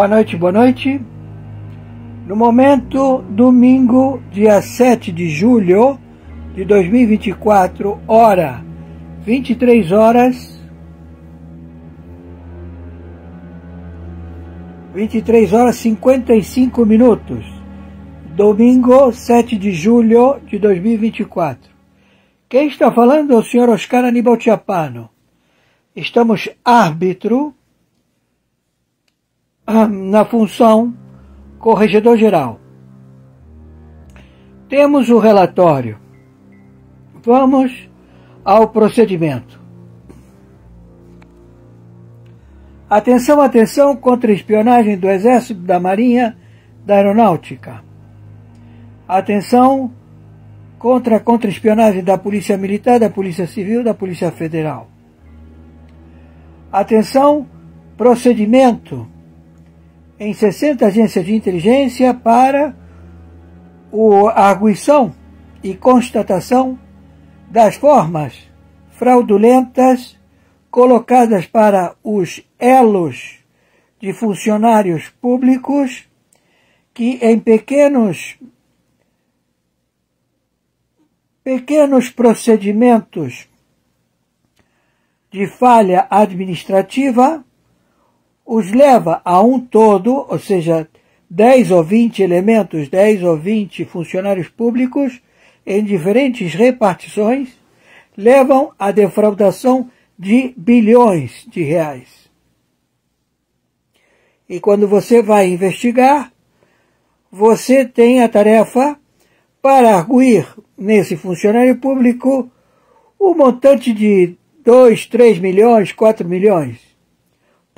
Boa noite, boa noite. No momento, domingo, dia 7 de julho de 2024, hora 23 horas 23 horas 55 minutos. Domingo, 7 de julho de 2024. Quem está falando é o senhor Oscar Aníbal Chiapano. Estamos árbitro na função corregedor-geral. Temos o relatório. Vamos ao procedimento. Atenção, atenção contra a espionagem do Exército, da Marinha, da Aeronáutica. Atenção contra a contra-espionagem da Polícia Militar, da Polícia Civil, da Polícia Federal. Atenção, procedimento em 60 agências de inteligência para a arguição e constatação das formas fraudulentas colocadas para os elos de funcionários públicos que em pequenos pequenos procedimentos de falha administrativa os leva a um todo, ou seja, 10 ou 20 elementos, 10 ou 20 funcionários públicos, em diferentes repartições, levam à defraudação de bilhões de reais. E quando você vai investigar, você tem a tarefa para arguir nesse funcionário público o um montante de 2, 3 milhões, 4 milhões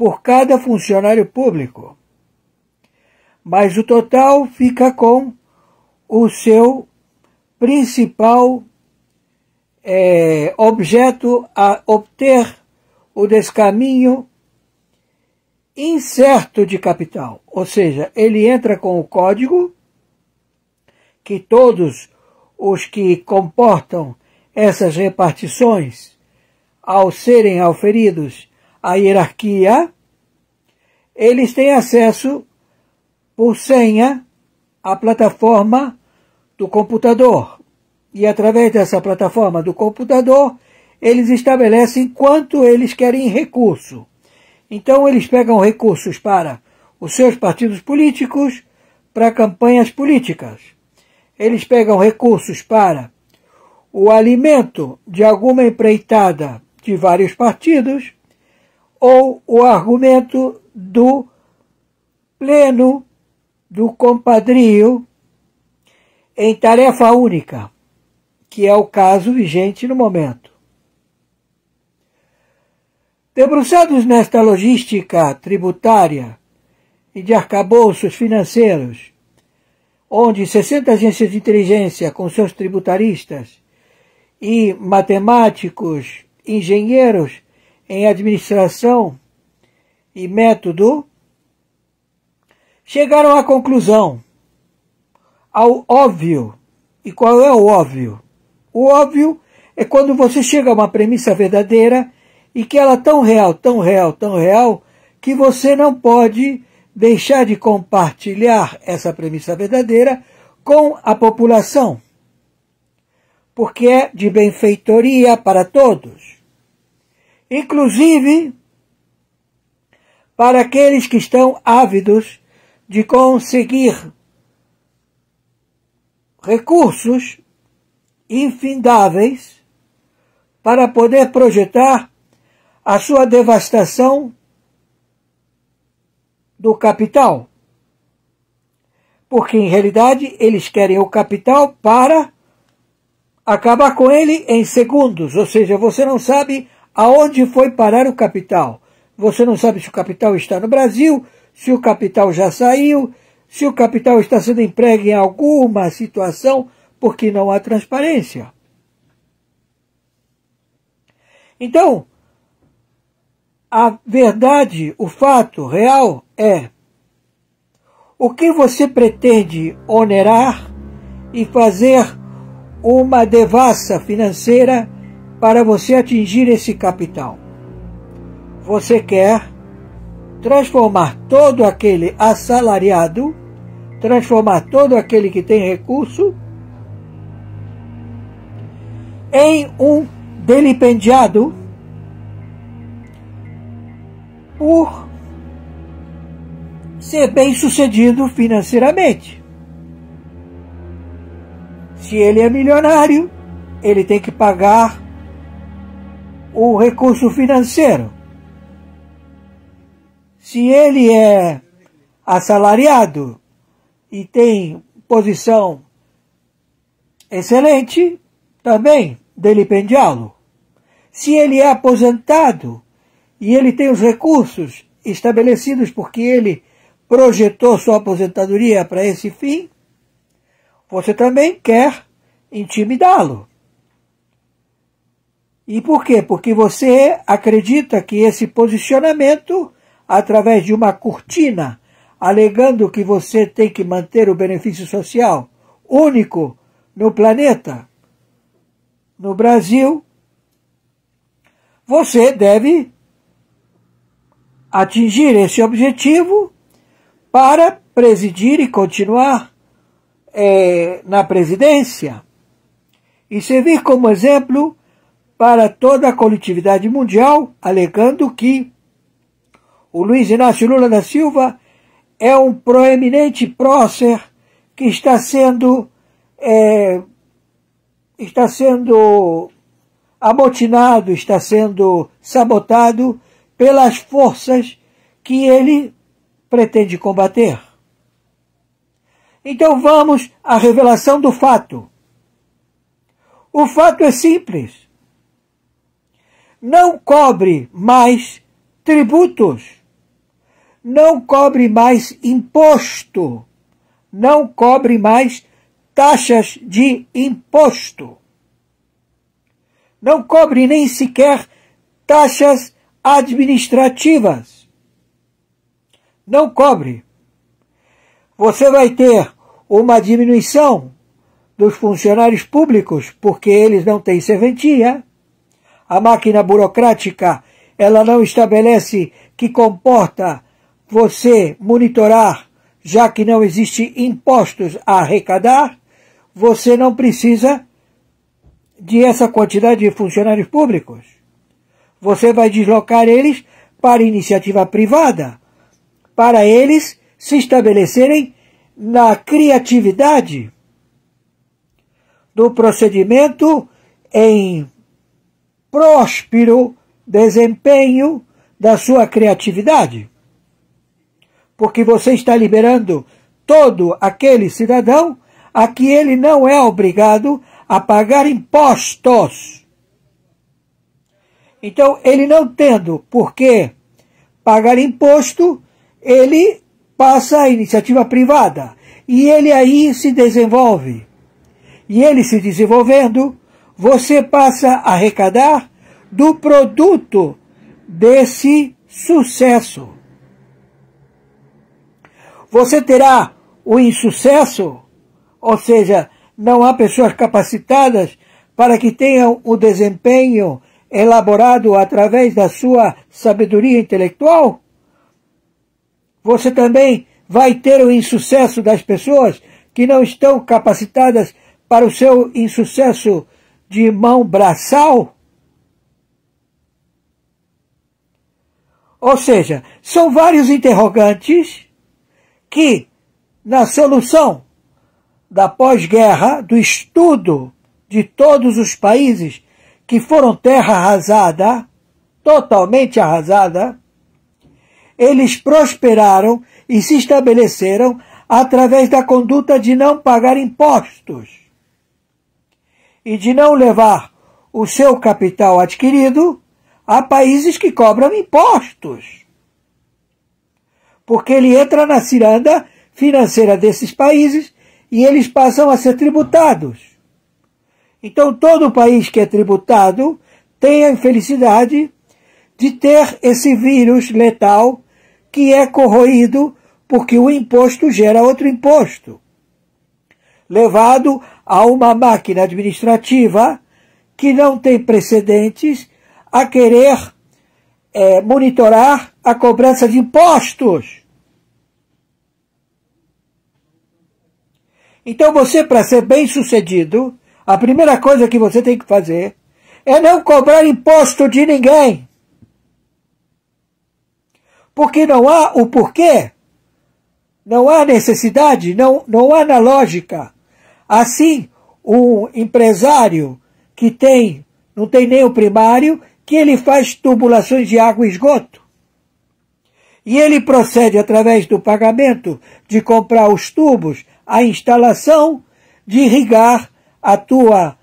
por cada funcionário público, mas o total fica com o seu principal é, objeto a obter o descaminho incerto de capital. Ou seja, ele entra com o código que todos os que comportam essas repartições, ao serem auferidos a hierarquia, eles têm acesso por senha à plataforma do computador. E através dessa plataforma do computador, eles estabelecem quanto eles querem recurso. Então, eles pegam recursos para os seus partidos políticos, para campanhas políticas. Eles pegam recursos para o alimento de alguma empreitada de vários partidos ou o argumento do pleno do compadrio em tarefa única, que é o caso vigente no momento. Debruçados nesta logística tributária e de arcabouços financeiros, onde 60 agências de inteligência com seus tributaristas e matemáticos, engenheiros em administração e método, chegaram à conclusão, ao óbvio. E qual é o óbvio? O óbvio é quando você chega a uma premissa verdadeira e que ela é tão real, tão real, tão real, que você não pode deixar de compartilhar essa premissa verdadeira com a população, porque é de benfeitoria para todos inclusive para aqueles que estão ávidos de conseguir recursos infindáveis para poder projetar a sua devastação do capital. Porque, em realidade, eles querem o capital para acabar com ele em segundos. Ou seja, você não sabe Aonde foi parar o capital? Você não sabe se o capital está no Brasil, se o capital já saiu, se o capital está sendo emprego em alguma situação, porque não há transparência. Então, a verdade, o fato real é o que você pretende onerar e fazer uma devassa financeira para você atingir esse capital. Você quer transformar todo aquele assalariado, transformar todo aquele que tem recurso em um delipendiado por ser bem sucedido financeiramente. Se ele é milionário, ele tem que pagar o recurso financeiro. Se ele é assalariado e tem posição excelente, também delipendiá-lo. Se ele é aposentado e ele tem os recursos estabelecidos porque ele projetou sua aposentadoria para esse fim, você também quer intimidá-lo. E por quê? Porque você acredita que esse posicionamento, através de uma cortina, alegando que você tem que manter o benefício social único no planeta, no Brasil, você deve atingir esse objetivo para presidir e continuar é, na presidência e servir como exemplo para toda a coletividade mundial, alegando que o Luiz Inácio Lula da Silva é um proeminente prócer que está sendo é, está sendo amotinado, está sendo sabotado pelas forças que ele pretende combater. Então vamos à revelação do fato. O fato é simples não cobre mais tributos, não cobre mais imposto, não cobre mais taxas de imposto. Não cobre nem sequer taxas administrativas. Não cobre. Você vai ter uma diminuição dos funcionários públicos, porque eles não têm serventia. A máquina burocrática, ela não estabelece que comporta você monitorar, já que não existe impostos a arrecadar, você não precisa de essa quantidade de funcionários públicos. Você vai deslocar eles para iniciativa privada, para eles se estabelecerem na criatividade do procedimento em próspero desempenho da sua criatividade. Porque você está liberando todo aquele cidadão a que ele não é obrigado a pagar impostos. Então, ele não tendo por que pagar imposto, ele passa a iniciativa privada. E ele aí se desenvolve. E ele se desenvolvendo, você passa a arrecadar do produto desse sucesso. Você terá o insucesso, ou seja, não há pessoas capacitadas para que tenham o desempenho elaborado através da sua sabedoria intelectual? Você também vai ter o insucesso das pessoas que não estão capacitadas para o seu insucesso de mão braçal? Ou seja, são vários interrogantes que, na solução da pós-guerra, do estudo de todos os países que foram terra arrasada, totalmente arrasada, eles prosperaram e se estabeleceram através da conduta de não pagar impostos e de não levar o seu capital adquirido a países que cobram impostos. Porque ele entra na ciranda financeira desses países e eles passam a ser tributados. Então, todo país que é tributado tem a infelicidade de ter esse vírus letal que é corroído porque o imposto gera outro imposto, levado a uma máquina administrativa que não tem precedentes a querer é, monitorar a cobrança de impostos. Então você, para ser bem sucedido, a primeira coisa que você tem que fazer é não cobrar imposto de ninguém. Porque não há o porquê, não há necessidade, não, não há na lógica Assim, um empresário que tem, não tem nem o primário, que ele faz tubulações de água e esgoto. E ele procede através do pagamento de comprar os tubos, a instalação de irrigar a tua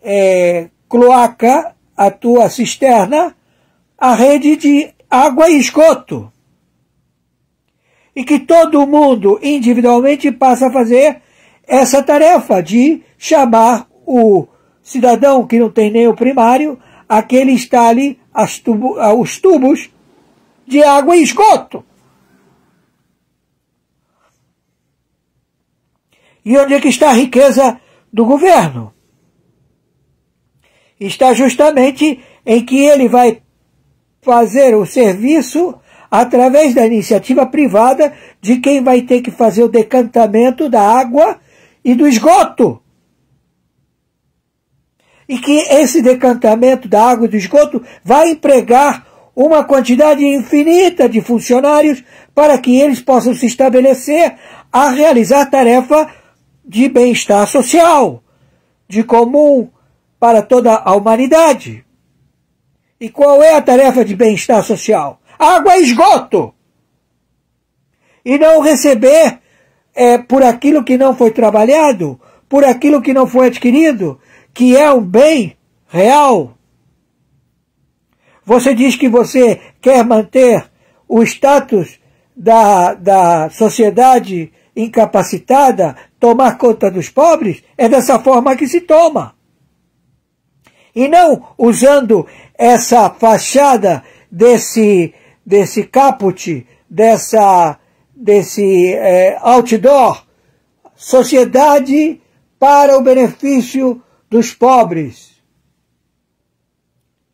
é, cloaca, a tua cisterna, a rede de água e esgoto. E que todo mundo individualmente passa a fazer essa tarefa de chamar o cidadão que não tem nem o primário a que ele instale tubo, ah, os tubos de água e esgoto. E onde é que está a riqueza do governo? Está justamente em que ele vai fazer o serviço através da iniciativa privada de quem vai ter que fazer o decantamento da água e do esgoto. E que esse decantamento da água e do esgoto vai empregar uma quantidade infinita de funcionários para que eles possam se estabelecer a realizar tarefa de bem-estar social, de comum para toda a humanidade. E qual é a tarefa de bem-estar social? Água e esgoto! E não receber é, por aquilo que não foi trabalhado, por aquilo que não foi adquirido, que é um bem real. Você diz que você quer manter o status da, da sociedade incapacitada, tomar conta dos pobres, é dessa forma que se toma. E não usando essa fachada desse, desse caput, dessa desse é, outdoor, Sociedade para o Benefício dos Pobres.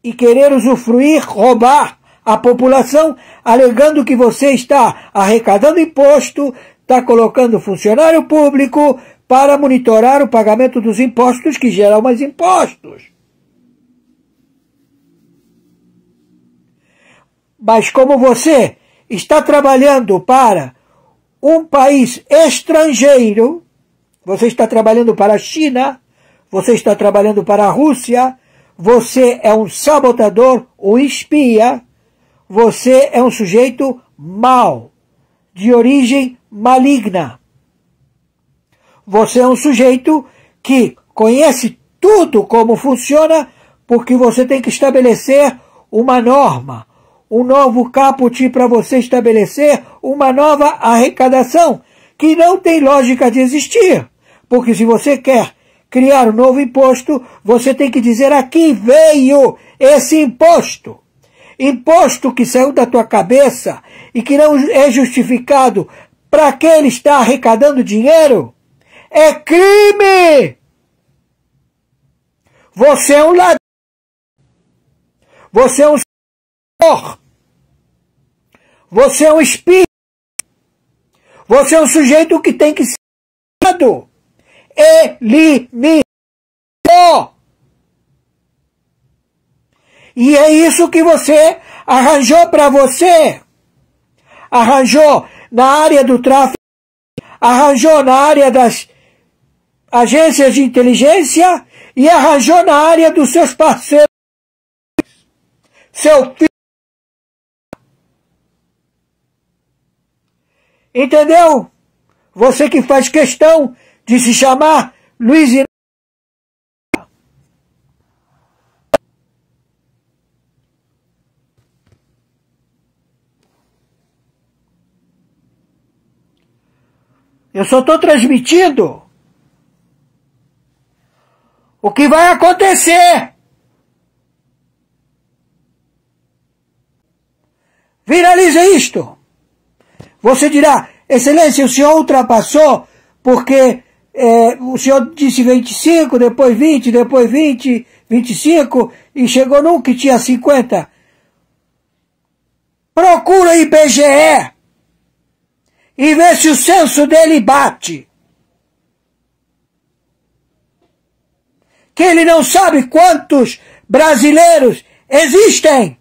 E querer usufruir, roubar a população, alegando que você está arrecadando imposto, está colocando funcionário público para monitorar o pagamento dos impostos, que geram mais impostos. Mas como você está trabalhando para um país estrangeiro, você está trabalhando para a China, você está trabalhando para a Rússia, você é um sabotador, um espia, você é um sujeito mau, de origem maligna. Você é um sujeito que conhece tudo como funciona, porque você tem que estabelecer uma norma, um novo caput para você estabelecer uma nova arrecadação que não tem lógica de existir. Porque se você quer criar um novo imposto, você tem que dizer aqui veio esse imposto. Imposto que saiu da tua cabeça e que não é justificado para quem ele está arrecadando dinheiro, é crime! Você é um ladrão. Você é um você é um espírito. Você é um sujeito que tem que ser eliminado. Eliminado. E é isso que você arranjou para você. Arranjou na área do tráfico. Arranjou na área das agências de inteligência. E arranjou na área dos seus parceiros. Seu filho. Entendeu? Você que faz questão de se chamar Luiz Inácio. Eu só estou transmitindo o que vai acontecer. Viraliza isto. Você dirá, Excelência, o senhor ultrapassou porque é, o senhor disse 25, depois 20, depois 20, 25 e chegou num que tinha 50. Procura IBGE e vê se o censo dele bate. Que ele não sabe quantos brasileiros existem.